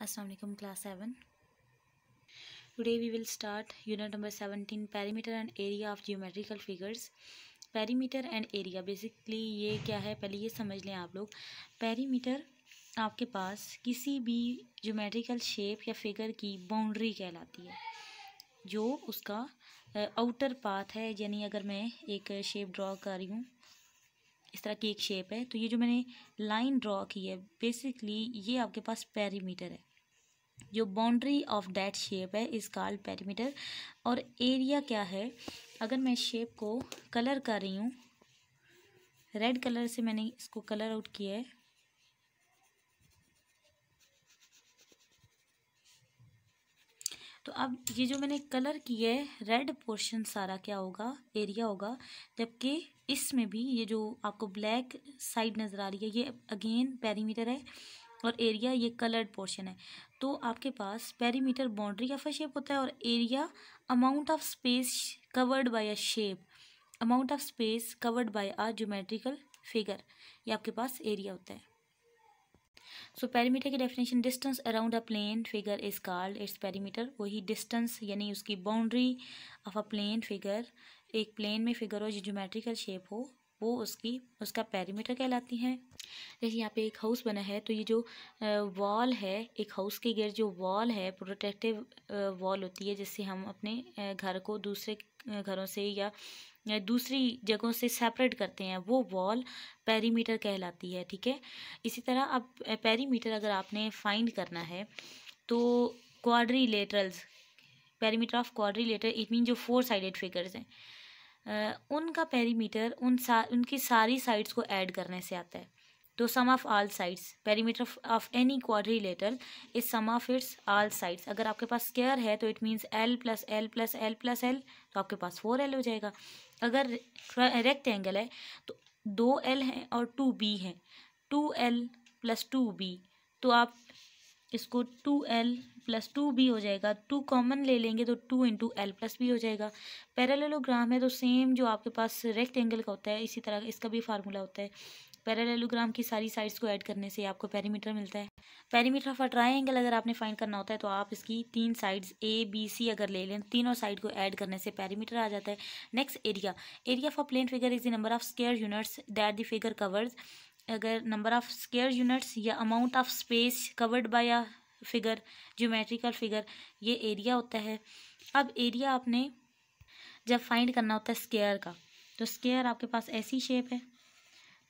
Assalamualaikum class 7 Today we will start unit number 17 perimeter and area of geometrical figures perimeter and area basically ये क्या है पहले ये समझ लें आप लोग perimeter आपके पास किसी भी ज्योमेट्रिकल शेप या फिगर की बाउंड्री कहलाती है जो उसका आउटर पाथ है यानी अगर मैं एक शेप ड्रॉ कर रही हूँ इस तरह की एक शेप है तो ये जो मैंने लाइन ड्रॉ की है बेसिकली ये आपके पास पेरीमीटर है जो बाउंड्री ऑफ डैट शेप है इस कॉल पैरीमीटर और एरिया क्या है अगर मैं शेप को कलर कर रही हूँ रेड कलर से मैंने इसको कलर आउट किया है तो अब ये जो मैंने कलर किया है रेड पोर्शन सारा क्या होगा एरिया होगा जबकि इसमें भी ये जो आपको ब्लैक साइड नज़र आ रही है ये अगेन पैरीमीटर है और एरिया ये कलर्ड पोर्शन है तो आपके पास पेरीमीटर बाउंड्री का शेप होता है और area amount of space covered by a shape amount of space covered by a geometrical figure ये आपके पास एरिया होता है सो so, पेरीमीटर की definition distance around a plane figure is called its perimeter वही डिस्टेंस यानी उसकी boundary of a plane figure एक प्लेन में फिगर हो जो जोमेट्रिकल शेप हो वो उसकी उसका पैरीमीटर कहलाती हैं जैसे यहाँ पे एक हाउस बना है तो ये जो वॉल है एक हाउस के गिर जो वॉल है प्रोटेक्टिव वॉल होती है जिससे हम अपने घर को दूसरे घरों से या दूसरी जगहों से सेपरेट करते हैं वो वॉल पैरीमीटर कहलाती है ठीक है इसी तरह अब पैरीमीटर अगर आपने फाइंड करना है तो quadrilaterals perimeter of quadrilateral it mean जो फोर साइडेड फिगर्स हैं उनका पेरीमीटर उन सा उनकी सारी साइड्स को ऐड करने से आता है तो sum of all sides perimeter of any letter is sum of its all sides अगर आपके पास स्केयर है तो it means L plus L plus L plus L तो आपके पास फोर एल हो जाएगा अगर रेक्ट एंगल है तो दो एल हैं और टू बी हैं two L plus two B तो आप इसको two L plus two B हो जाएगा टू कॉमन ले लेंगे तो two into L plus B हो जाएगा पैरेललोग्राम है तो सेम जो आपके पास रेक्ट एंगल का होता है इसी तरह इसका भी फार्मूला होता है पैरेललोग्राम की सारी साइड्स को ऐड करने से आपको पैरीमीटर मिलता है पैरीमीटर ऑफ अ ट्राइंगल अगर आपने फाइंड करना होता है तो आप इसकी तीन साइड्स ए बी सी अगर ले लें तीनों साइड को ऐड करने से पैरीमीटर आ जाता है next area area of a plane figure is the number of square units that the figure covers अगर नंबर ऑफ स्केयर यूनिट्स या amount of space covered by a figure geometrical figure ये area होता है अब area आपने जब find करना होता है स्केयर का तो स्केयर आपके पास ऐसी शेप है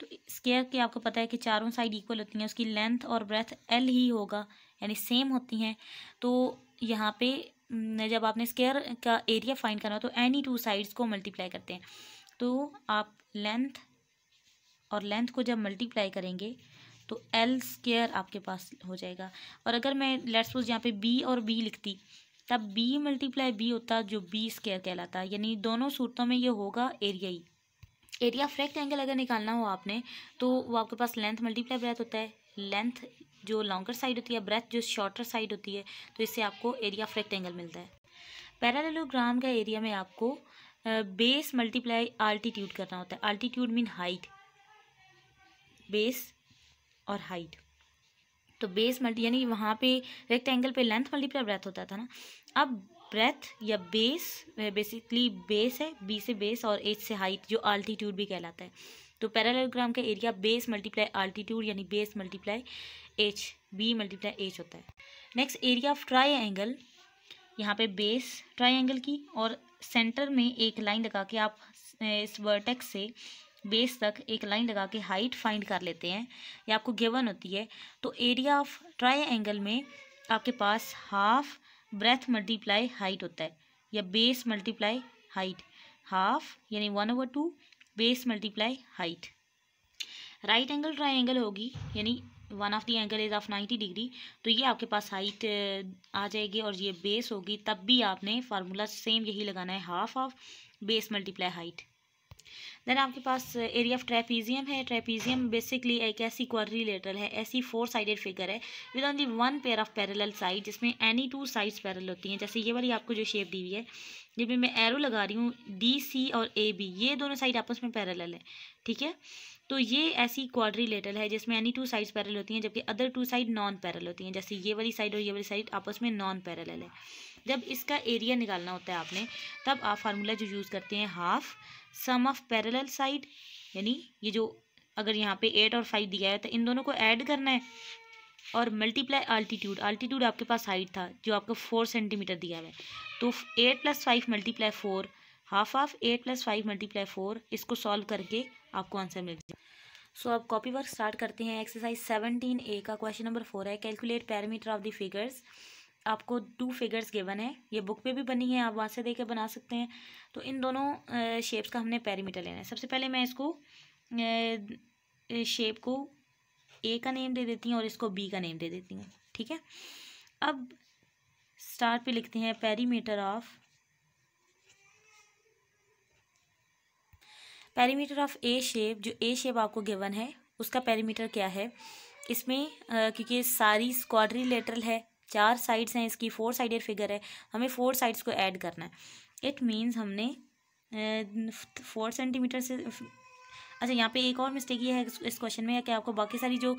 तो स्केयर के आपको पता है कि चारों साइड इक्वल होती हैं उसकी लेंथ और ब्रेथ एल ही होगा यानी सेम होती हैं तो यहाँ पे जब आपने स्केयर का एरिया फाइंड करना हो तो एनी टू साइड्स को मल्टीप्लाई करते हैं तो आप लेंथ और लेंथ को जब मल्टीप्लाई करेंगे तो एल स्केयर आपके पास हो जाएगा और अगर मैं लेट्स सपोज यहाँ पे बी और बी लिखती तब बी मल्टीप्लाई बी होता जो बी स्केयर कहलाता यानी दोनों सूरतों में ये होगा एरिया ही एरिया फ्रैक्ट एंगल अगर निकालना हो आपने तो वो आपके पास लेंथ मल्टीप्लाई ब्रेथ होता है लेंथ जो लॉन्गर साइड होती है ब्रेथ जो शॉर्टर साइड होती है तो इससे आपको एरिया फ्रैक्ट एंगल मिलता है पैरालेलोग्राम का एरिया में आपको बेस मल्टीप्लाई आल्टीट्यूड करना होता है आल्टीट्यूड मीन हाइट बेस और हाइट तो बेस मल्टी यानी वहाँ पे रेक्टेंगल पे लेंथ मल्टीप्लाई ब्रेथ होता था ना अब ब्रेथ या बेस बेसिकली बेस है बी से बेस और एच से हाइट जो आल्टीट्यूड भी कहलाता है तो पैरालोग्राम का एरिया बेस मल्टीप्लाई आल्टीट्यूड यानी base multiply H B multiply H होता है next area of triangle यहाँ पे बेस ट्राई एंगल की और सेंटर में एक लाइन लगा के आप इस वर्टेक्स से बेस तक एक लाइन लगा के हाइट फाइंड कर लेते हैं या आपको गिवन होती है तो एरिया ऑफ ट्राई एंगल में आपके पास हाफ ब्रेथ मल्टीप्लाई हाइट होता है या बेस मल्टीप्लाई हाइट हाफ यानी one over two base multiply height right angle triangle होगी यानी one of the angle is of ninety degree तो ये आपके पास हाइट आ जाएगी और ये बेस होगी तब भी आपने फार्मूला सेम यही लगाना है half of base multiply height then आपके पास एरिया ऑफ ट्रेपीजियम है ट्रेपीजियम बेसिकली एक ऐसी क्वाड्रीलेटरल है ऐसी फोर साइडेड फिगर है with only one pair of parallel side जिसमें एनी टू साइड्स पैरेलल होती हैं जैसे ये वाली आपको जो शेप दी हुई है जिनमें मैं एरो लगा रही हूँ डी सी और ए बी ये दोनों साइड आपस में पैरेलल है ठीक है तो ये ऐसी क्वाड्रीलेटरल है जिसमें एनी टू साइड्स पैरल होती हैं जबकि other two side non parallel होती हैं जैसे ये वाली साइड और ये वाली साइड आपस में नॉन पैरल है जब इसका एरिया निकालना होता है आपने तब आप फार्मूला जो यूज़ करते हैं half sum of parallel side यानी ये जो अगर यहाँ पे एट और फाइव दिया है तो इन दोनों को ऐड करना है और मल्टीप्लाई आल्टीट्यूड आल्टीट्यूड आपके पास हाइट था जो आपको फोर सेंटीमीटर दिया हुआ है तो eight plus five multiply four half of eight plus five multiply four इसको सॉल्व करके आपको आंसर मिल जाएगा सो so, आप कॉपी वर्क स्टार्ट करते हैं एक्सरसाइज सेवनटीन ए का क्वेश्चन नंबर फोर है calculate parameter of the figures आपको टू फिगर्स गिवन है ये बुक पे भी बनी है आप वहाँ से देख बना सकते हैं तो इन दोनों शेप्स का हमने पैरीमीटर लेना है सबसे पहले मैं इसको शेप को ए का नेम दे देती हूँ और इसको बी का नेम दे देती हूँ ठीक है अब स्टार पे लिखते हैं perimeter of perimeter of A shape जो ए शेप आपको गिवन है उसका पैरीमीटर क्या है इसमें आ, क्योंकि सारी स्क्वाड्री है चार साइड्स हैं इसकी फोर साइडेड फिगर है हमें फोर साइड्स को ऐड करना है इट मीन्स हमने फोर सेंटीमीटर से अच्छा यहाँ पे एक और मिस्टेक ये है इस क्वेश्चन में कि आपको बाकी सारी जो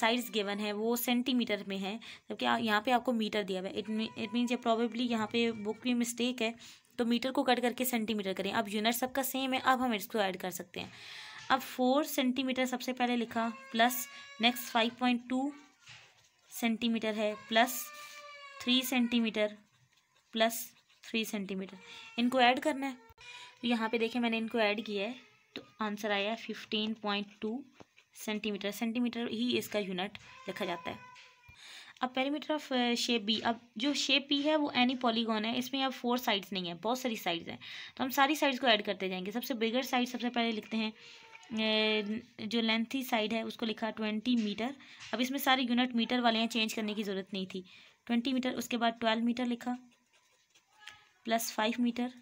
साइड्स गिवन है वो सेंटीमीटर में है जबकि यहाँ पे आपको मीटर दिया हुआ है इट इट मीन्स ये प्रॉबेबली यहाँ पे बुक में मिस्टेक है तो मीटर को कट करके सेंटीमीटर करें अब यूनिट सबका सेम है अब हम इसको ऐड कर सकते हैं अब फोर सेंटीमीटर सबसे पहले लिखा plus next five point two centimetre है plus three centimetre plus three centimetre इनको ऐड करना है तो यहाँ पे देखें मैंने इनको ऐड किया है तो आंसर आया fifteen point two centimetre centimetre ही इसका यूनिट लिखा जाता है अब पेरीमीटर ऑफ शेप बी अब जो शेप बी है वो एनी पॉलीगॉन है इसमें अब फोर साइड्स नहीं है बहुत सारी साइड्स हैं तो हम सारी साइड्स को ऐड करते जाएंगे सबसे बिगर साइड सबसे पहले लिखते हैं जो लेंथी साइड है उसको लिखा ट्वेंटी मीटर अब इसमें सारे यूनिट मीटर वाले हैं चेंज करने की ज़रूरत नहीं थी ट्वेंटी मीटर उसके बाद ट्वेल्व मीटर लिखा plus five metre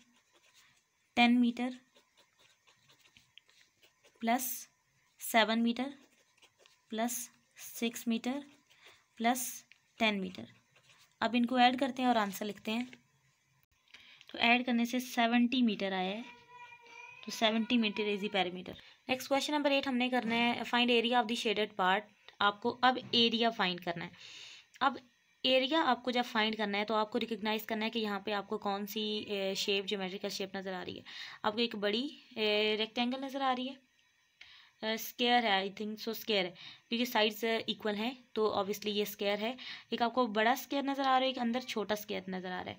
ten metre plus seven metre plus six metre plus ten metre अब इनको ऐड करते हैं और आंसर लिखते हैं तो ऐड करने से सेवेंटी मीटर आया है तो seventy metre easy parameter next question number eight हमने करना है find area of the shaded part आपको अब एरिया फाइंड करना है अब एरिया आपको जब फाइंड करना है तो आपको रिकग्नाइज करना है कि यहाँ पे आपको कौन सी शेप जोमेट्रिकल शेप नज़र आ रही है आपको एक बड़ी रेक्टेंगल नज़र आ रही है स्केयर है आई थिंक सो स्केयर है क्योंकि साइड्स इक्वल हैं तो ऑब्वियसली ये स्केयर है एक आपको बड़ा स्केयर नज़र आ रहा है एक अंदर छोटा स्केयर नज़र आ रहा है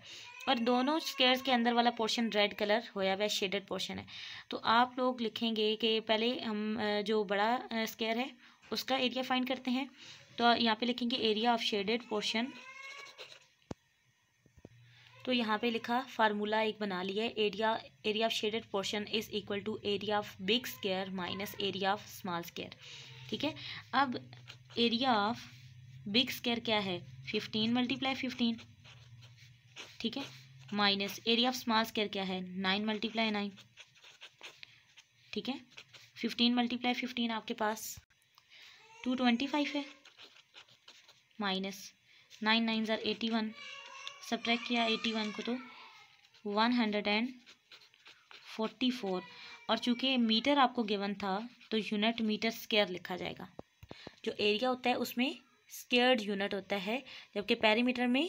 और दोनों स्केयर्स के अंदर वाला पोर्शन रेड कलर होया हुआ शेडेड पोर्शन है तो आप लोग लिखेंगे कि पहले हम जो बड़ा स्केयर है उसका एरिया फाइंड करते हैं तो यहाँ पे लिखेंगे एरिया ऑफ शेडेड पोर्शन तो यहाँ पे लिखा फार्मूला एक बना लिया है area area of shaded portion is equal to area of big square minus area of small square ठीक है अब एरिया ऑफ बिग स्केयर क्या है फिफ्टीन मल्टीप्लाई फिफ्टीन ठीक है minus area of small square क्या है नाइन मल्टीप्लाई नाइन ठीक है फिफ्टीन मल्टीप्लाई फिफ्टीन आपके पास टू ट्वेंटी फाइव है माइनस नाइन नाइन जर एटी वन सब्ट्रैक्ट किया एटी वन को तो one hundred and forty four और चूँकि मीटर आपको गिवन था तो यूनिट मीटर स्केयर लिखा जाएगा जो एरिया होता है उसमें स्केयर्ड यूनिट होता है जबकि पैरीमीटर में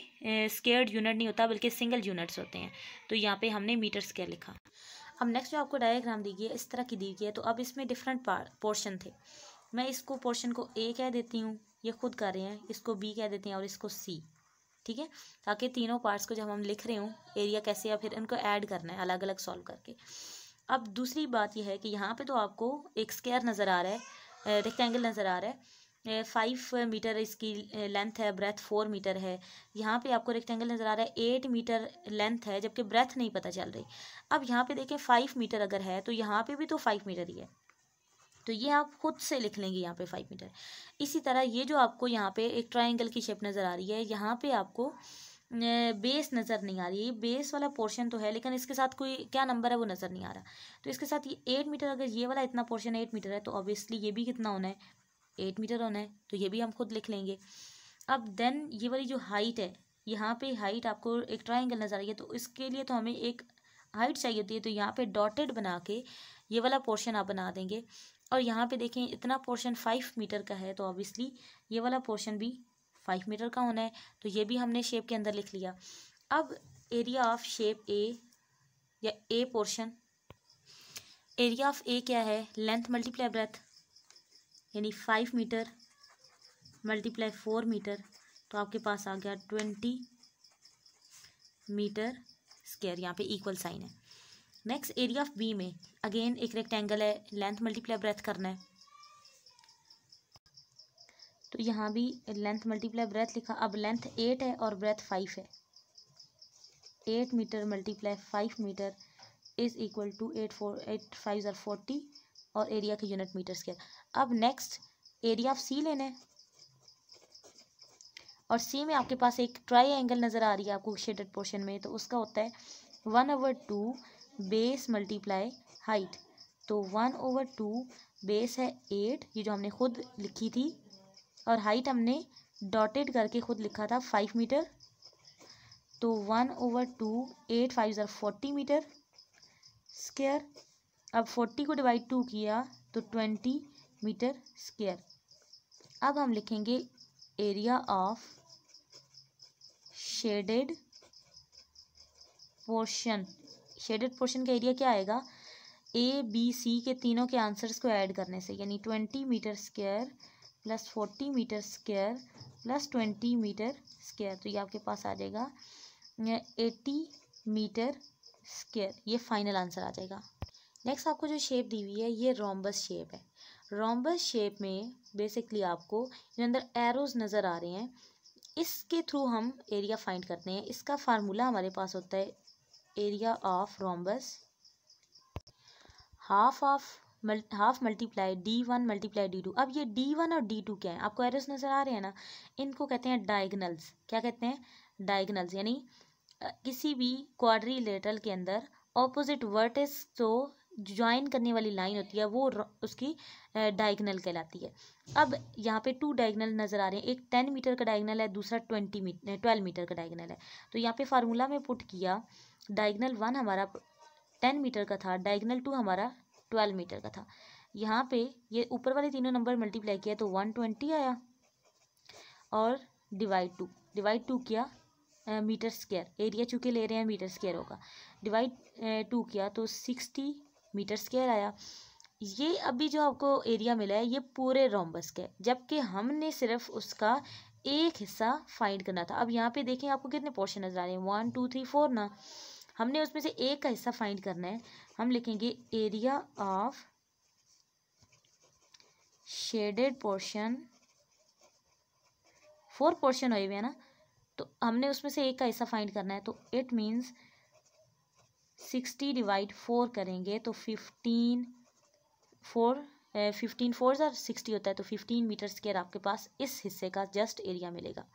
स्केयर्ड यूनिट नहीं होता बल्कि सिंगल यूनिट्स होते हैं तो यहाँ पे हमने मीटर स्केयर लिखा अब नेक्स्ट जो आपको डायग्राम दी गई है इस तरह की दी गई है तो अब इसमें डिफरेंट पोर्शन थे मैं इसको पोर्शन को ए कह देती हूँ ये खुद कर रहे हैं इसको बी कह देते हैं और इसको सी ठीक है ताकि तीनों पार्ट्स को जब हम लिख रहे हूँ एरिया कैसे या फिर इनको ऐड करना है अलग अलग सॉल्व करके अब दूसरी बात यह है कि यहाँ पे तो आपको एक स्केयर नज़र आ रहा है रेक्टेंगल नज़र आ रहा है फाइव मीटर इसकी लेंथ है ब्रेथ फोर मीटर है यहाँ पे आपको रेक्टेंगल नज़र आ रहा है एट मीटर लेंथ है जबकि ब्रेथ नहीं पता चल रही अब यहाँ पे देखें फाइव मीटर अगर है तो यहाँ पे भी तो फाइव मीटर ही है तो ये आप खुद से लिख लेंगे यहाँ पे फाइव मीटर इसी तरह ये जो आपको यहाँ पे एक ट्राइंगल की शेप नज़र आ रही है यहाँ पे आपको बेस नज़र नहीं आ रही ये बेस वाला पोर्शन तो है लेकिन इसके साथ कोई क्या नंबर है वो नज़र नहीं आ रहा तो इसके साथ ये एट मीटर अगर ये वाला इतना पोर्शन एट मीटर है तो ऑब्वियसली ये भी कितना होना है एट मीटर होना है तो ये भी हम खुद लिख लेंगे अब देन ये वाली जो हाइट है यहाँ पे हाइट आपको एक ट्राइंगल नज़र आ रही है तो इसके लिए तो हमें एक हाइट चाहिए होती है तो यहाँ पे डॉटेड बना के ये वाला पोर्शन आप बना देंगे और यहाँ पे देखें इतना पोर्शन फाइव मीटर का है तो ऑब्वियसली ये वाला पोर्शन भी फाइव मीटर का होना है तो ये भी हमने शेप के अंदर लिख लिया अब एरिया ऑफ शेप ए या A portion area of A क्या है लेंथ मल्टीप्लाई ब्रेथ यानी five metre multiply four metre तो आपके पास आ गया ट्वेंटी मीटर स्केयर यहाँ पे इक्वल साइन है नेक्स्ट एरिया ऑफ बी में अगेन एक रेक्टेंगल है लेंथ मल्टीप्लाई ब्रेथ करना है तो यहाँ भी लेंथ मल्टीप्लाई ब्रेथ लिखा अब लेंथ एट है और ब्रेथ फाइव है eight metre multiply five metre is equal to eight four eight five ज़र फोर्टी और एरिया के यूनिट मीटर स्केयर अब नेक्स्ट एरिया ऑफ सी लेना है और सी में आपके पास एक ट्राई एंगल नज़र आ रही है आपको शेडेड पोर्शन में तो उसका होता है one over two base multiply height तो वन ओवर टू बेस है एट ये जो हमने खुद लिखी थी और हाइट हमने डॉटेड करके खुद लिखा था फाइव मीटर तो one over two eight five ज़र फोर्टी मीटर स्क्यर अब फोर्टी को डिवाइड टू किया तो ट्वेंटी मीटर स्केयर अब हम लिखेंगे area of shaded portion shaded portion का एरिया क्या आएगा ए बी सी के तीनों के आंसर्स को ऐड करने से यानी twenty metre square plus forty metre square plus twenty metre square तो ये आपके पास आ जाएगा एटी मीटर स्क्वेयर ये फाइनल आंसर आ जाएगा नेक्स्ट आपको जो शेप दी हुई है ये रोम्बस शेप है रोम्बस शेप में बेसिकली आपको अंदर एरोज़ नज़र आ रहे हैं इसके थ्रू हम एरिया फाइंड करते हैं इसका फार्मूला हमारे पास होता है area of rhombus half of half multiply D one multiply D two अब ये डी वन और डी टू क्या है आपको एरस नज़र आ रहे हैं ना इनको कहते हैं डायगनल्स क्या कहते हैं डायगनल्स यानी किसी भी क्वाड्रीलेटरल के अंदर ऑपोजिट वर्टिस तो ज्वाइन करने वाली लाइन होती है वो उसकी डायगनल कहलाती है अब यहाँ पे टू डायगनल नज़र आ रहे हैं एक टेन मीटर का डायगनल है दूसरा ट्वेंटी मीटर ट्वेल्व मीटर का डायगनल है तो यहाँ पे फार्मूला में पुट किया डायगनल वन हमारा टेन मीटर का था डायगनल टू हमारा ट्वेल्व मीटर का था यहाँ पे ये ऊपर वाले तीनों नंबर मल्टीप्लाई किया तो वन ट्वेंटी आया और डिवाइड टू डिवाइड टू किया मीटर स्केयर एरिया चूँकि ले रहे हैं मीटर स्केयर होगा डिवाइड टू किया तो सिक्सटी मीटर स्केयर आया ये अभी जो आपको एरिया मिला है ये पूरे रोम्बस का है जबकि हमने सिर्फ उसका एक हिस्सा फाइंड करना था अब यहाँ पे देखें आपको कितने पोर्शन नज़र आ रहे हैं वन टू थ्री फोर ना हमने उसमें से एक का हिस्सा फाइंड करना है हम लिखेंगे area of shaded portion four portion हुए हुए हैं ना तो हमने उसमें से एक का हिस्सा फाइंड करना है तो it means sixty divide four करेंगे तो फिफ्टीन फोर फिफ्टीन फोर ज़र सिक्सटी होता है तो फिफ्टीन मीटर स्केयर आपके पास इस हिस्से का जस्ट एरिया मिलेगा